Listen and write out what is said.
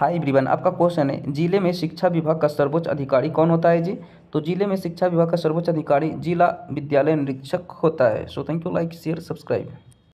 high ब्रीवन आपका question है जिले में शिक्षा विभाग का सर्वोच्च अधिकारी कौन होता है जी तो जिले में शिक्षा विभाग का सर्वोच्च अधिकारी जिला विद्यालय निरीक्षक होता है so thank you like share subscribe